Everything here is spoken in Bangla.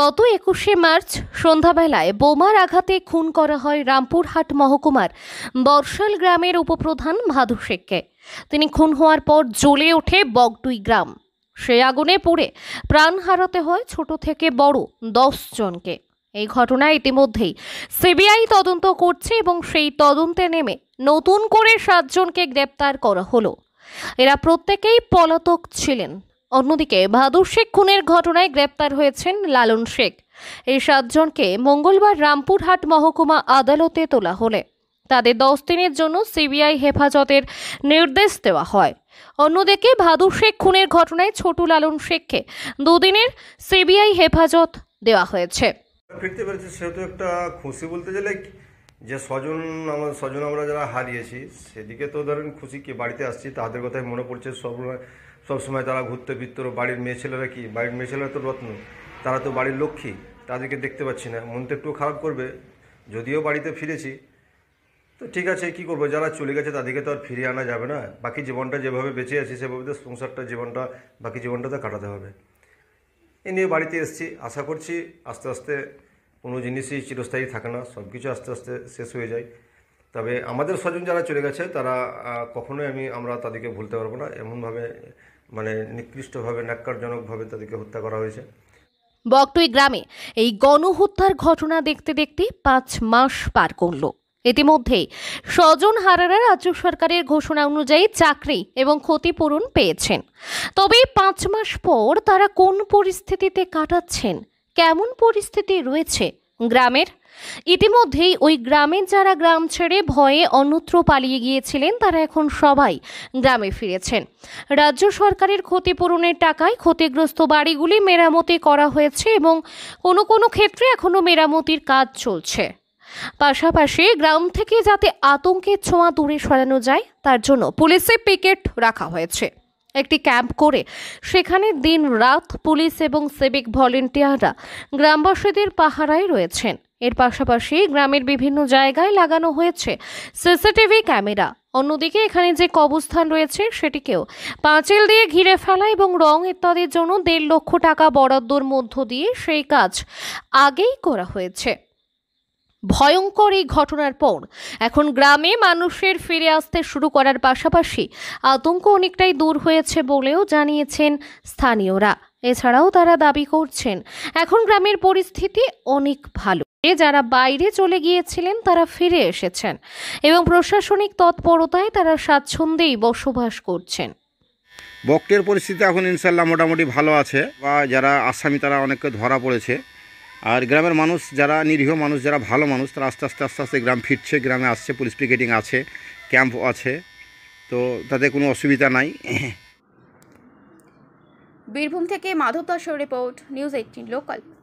গত একুশে মার্চ সন্ধ্যাবেলায় বোমার আঘাতে খুন করা হয় রামপুরহাট মহকুমার বর্ষাল গ্রামের উপপ্রধান ভাদু শেখকে তিনি খুন হওয়ার পর জ্বলে ওঠে বগটুই গ্রাম সেই আগুনে পুড়ে প্রাণ হারাতে হয় ছোট থেকে বড় দশ জনকে এই ঘটনা ইতিমধ্যেই সিবিআই তদন্ত করছে এবং সেই তদন্তে নেমে নতুন করে সাতজনকে গ্রেপ্তার করা হলো এরা প্রত্যেকেই পলাতক ছিলেন অন্যদিকে ভাদুর শেখ খুনের ঘটনায় গ্রেপ্তার হয়েছেন লালন শেখ এই সাতজনকে মঙ্গলবার রামপুরহাট মহকুমা আদালতে তোলা হলে তাদের দশ দিনের জন্য সিবিআই হেফাজতের নির্দেশ দেওয়া হয় অন্যদিকে ভাদু শেখ খুনের ঘটনায় ছোট লালন শেখকে দুদিনের সিবিআই হেফাজত দেওয়া হয়েছে একটা খুশি বলতে গেলে যে স্বজন আমাদের স্বজন আমরা যারা হারিয়েছি সেদিকে তো ধরেন খুশি কি বাড়িতে আসছি তাদের কথাই মনে পড়ছে সব সবসময় তারা ঘুরতে ফিরতো বাড়ির মেয়ে ছেলেরা কি বাড়ির মেয়ে ছেলেরা তো রত্ন তারা তো বাড়ির লক্ষ্মী তাদেরকে দেখতে পাচ্ছি না মন তো একটু খারাপ করবে যদিও বাড়িতে ফিরেছি তো ঠিক আছে কি করবো যারা চলে গেছে তাদেরকে তো আর ফিরিয়ে আনা যাবে না বাকি জীবনটা যেভাবে বেঁচে আছি সেভাবে তো সংসারটা জীবনটা বাকি জীবনটা তো কাটাতে হবে এ নিয়ে বাড়িতে এসছি আশা করছি আস্তে আস্তে কোনো জিনিসই চিরস্থায়ী থাকে না সব কিছু আস্তে আস্তে শেষ হয়ে যায় তবে আমাদের স্বজন যারা চলে গেছে তারা কখনোই আমি আমরা তাদেরকে ভুলতে পারবো না এমনভাবে মানে নিকৃষ্টভাবে ন্যাক্কারজনকভাবে তাদেরকে হত্যা করা হয়েছে বকটুই গ্রামে এই গণহত্যার ঘটনা দেখতে দেখতে পাঁচ মাস পার করল ইতিমধ্যেই স্বজন হারারা রাজ্য সরকারের ঘোষণা অনুযায়ী চাকরি এবং ক্ষতিপূরণ পেয়েছেন তবে পাঁচ মাস পর তারা কোন পরিস্থিতিতে কাটাচ্ছেন কেমন পরিস্থিতি রয়েছে গ্রামের ইতিমধ্যেই ওই গ্রামের যারা গ্রাম ছেড়ে ভয়ে অন্যত্র পালিয়ে গিয়েছিলেন তারা এখন সবাই গ্রামে ফিরেছেন রাজ্য সরকারের ক্ষতিপূরণের টাকায় ক্ষতিগ্রস্ত বাড়িগুলি মেরামতি করা হয়েছে এবং কোনো কোনো ক্ষেত্রে এখনও মেরামতির কাজ চলছে পাশাপাশি গ্রাম থেকে যাতে আতঙ্কের ছোঁয়া দূরে সরানো যায় তার জন্য পুলিশে পিকেট রাখা হয়েছে একটি ক্যাম্প করে সেখানে দিন রাত পুলিশ এবং সিভিক ভলেন্টিয়াররা গ্রামবাসীদের পাহারায় রয়েছেন এর পাশাপাশি গ্রামের বিভিন্ন জায়গায় লাগানো হয়েছে সিসিটিভি ক্যামেরা অন্যদিকে এখানে যে কবস্থান রয়েছে সেটিকেও পাঁচিল দিয়ে ঘিরে ফেলা এবং রং ইত্যাদির জন্য দেড় লক্ষ টাকা বরাদ্দর মধ্য দিয়ে সেই কাজ আগেই করা হয়েছে ভয়ঙ্কর এই ঘটনার পর এখন গ্রামে মানুষের ফিরে আসতে শুরু করার পাশাপাশি আতঙ্ক অনেকটাই দূর হয়েছে বলেও জানিয়েছেন স্থানীয়রা এছাড়াও তারা দাবি করছেন এখন গ্রামের পরিস্থিতি অনেক ভালো যারা বাইরে চলে গিয়েছিলেন তারা ফিরে এসেছেন এবং প্রশাসনিক তৎপরতায় তারা স্বাচ্ছন্দ্যেই বসবাস করছেন বক্টের পরিস্থিতি এখন ইনশাল্লাহ মোটামুটি ভালো আছে বা যারা আসামি তারা অনেককে ধরা পড়েছে আর গ্রামের মানুষ যারা নিরীহ মানুষ যারা ভালো মানুষ তারা আস্তে আস্তে আস্তে আস্তে গ্রাম ফিরছে গ্রামে আসছে পুলিশ পিকেটিং আছে ক্যাম্প আছে তো তাতে কোনো অসুবিধা নাই বীরভূম থেকে মাধব দাসের রিপোর্ট নিউজ এইটিন লোকাল